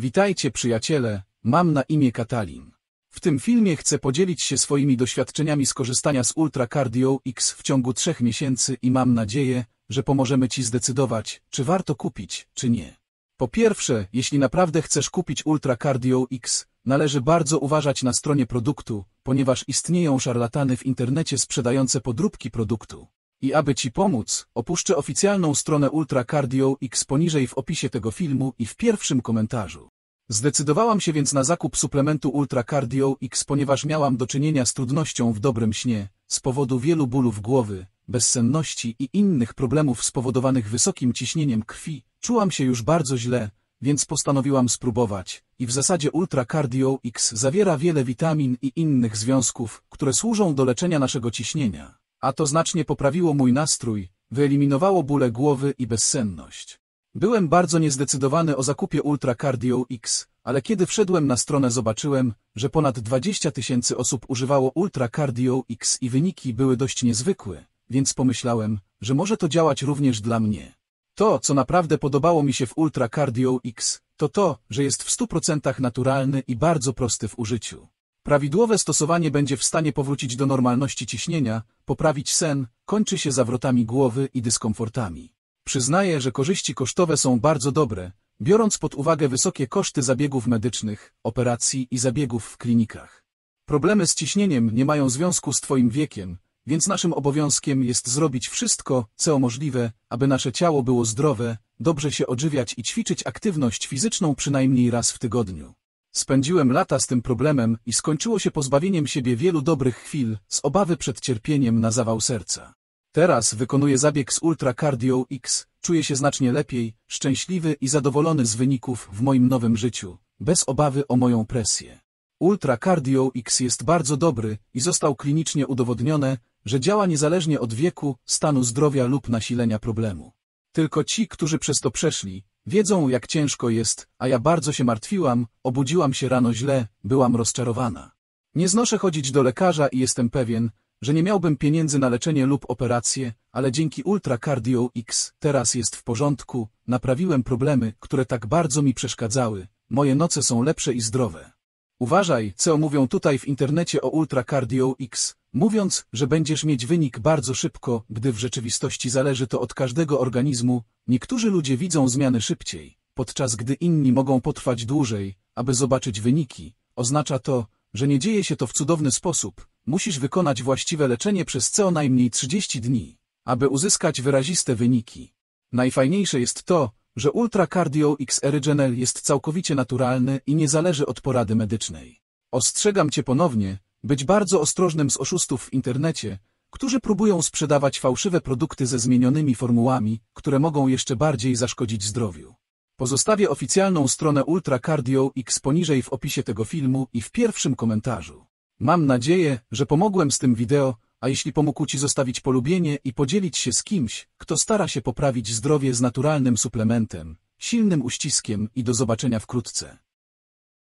Witajcie przyjaciele, mam na imię Katalin. W tym filmie chcę podzielić się swoimi doświadczeniami skorzystania z Ultra Cardio X w ciągu trzech miesięcy i mam nadzieję, że pomożemy Ci zdecydować, czy warto kupić, czy nie. Po pierwsze, jeśli naprawdę chcesz kupić Ultra Cardio X, należy bardzo uważać na stronie produktu, ponieważ istnieją szarlatany w internecie sprzedające podróbki produktu. I aby Ci pomóc, opuszczę oficjalną stronę Ultra Cardio X poniżej w opisie tego filmu i w pierwszym komentarzu. Zdecydowałam się więc na zakup suplementu Ultra Cardio X, ponieważ miałam do czynienia z trudnością w dobrym śnie, z powodu wielu bólów głowy, bezsenności i innych problemów spowodowanych wysokim ciśnieniem krwi. Czułam się już bardzo źle, więc postanowiłam spróbować. I w zasadzie Ultra Cardio X zawiera wiele witamin i innych związków, które służą do leczenia naszego ciśnienia. A to znacznie poprawiło mój nastrój, wyeliminowało bóle głowy i bezsenność. Byłem bardzo niezdecydowany o zakupie Ultra Cardio X, ale kiedy wszedłem na stronę zobaczyłem, że ponad 20 tysięcy osób używało Ultra Cardio X i wyniki były dość niezwykłe, więc pomyślałem, że może to działać również dla mnie. To, co naprawdę podobało mi się w Ultra Cardio X, to to, że jest w 100% naturalny i bardzo prosty w użyciu. Prawidłowe stosowanie będzie w stanie powrócić do normalności ciśnienia, poprawić sen, kończy się zawrotami głowy i dyskomfortami. Przyznaję, że korzyści kosztowe są bardzo dobre, biorąc pod uwagę wysokie koszty zabiegów medycznych, operacji i zabiegów w klinikach. Problemy z ciśnieniem nie mają związku z Twoim wiekiem, więc naszym obowiązkiem jest zrobić wszystko, co możliwe, aby nasze ciało było zdrowe, dobrze się odżywiać i ćwiczyć aktywność fizyczną przynajmniej raz w tygodniu. Spędziłem lata z tym problemem i skończyło się pozbawieniem siebie wielu dobrych chwil z obawy przed cierpieniem na zawał serca. Teraz wykonuję zabieg z Ultra Cardio X, czuję się znacznie lepiej, szczęśliwy i zadowolony z wyników w moim nowym życiu, bez obawy o moją presję. Ultra Cardio X jest bardzo dobry i został klinicznie udowodnione, że działa niezależnie od wieku, stanu zdrowia lub nasilenia problemu. Tylko ci, którzy przez to przeszli, Wiedzą, jak ciężko jest, a ja bardzo się martwiłam, obudziłam się rano źle, byłam rozczarowana. Nie znoszę chodzić do lekarza i jestem pewien, że nie miałbym pieniędzy na leczenie lub operację, ale dzięki Ultra Cardio X teraz jest w porządku, naprawiłem problemy, które tak bardzo mi przeszkadzały, moje noce są lepsze i zdrowe. Uważaj, co mówią tutaj w internecie o Ultra Cardio X, mówiąc, że będziesz mieć wynik bardzo szybko, gdy w rzeczywistości zależy to od każdego organizmu, niektórzy ludzie widzą zmiany szybciej, podczas gdy inni mogą potrwać dłużej, aby zobaczyć wyniki. Oznacza to, że nie dzieje się to w cudowny sposób, musisz wykonać właściwe leczenie przez co najmniej 30 dni, aby uzyskać wyraziste wyniki. Najfajniejsze jest to, że Ultra Cardio X jest całkowicie naturalny i nie zależy od porady medycznej. Ostrzegam Cię ponownie, być bardzo ostrożnym z oszustów w internecie, którzy próbują sprzedawać fałszywe produkty ze zmienionymi formułami, które mogą jeszcze bardziej zaszkodzić zdrowiu. Pozostawię oficjalną stronę Ultra Cardio X poniżej w opisie tego filmu i w pierwszym komentarzu. Mam nadzieję, że pomogłem z tym wideo, a jeśli pomógł Ci zostawić polubienie i podzielić się z kimś, kto stara się poprawić zdrowie z naturalnym suplementem, silnym uściskiem i do zobaczenia wkrótce.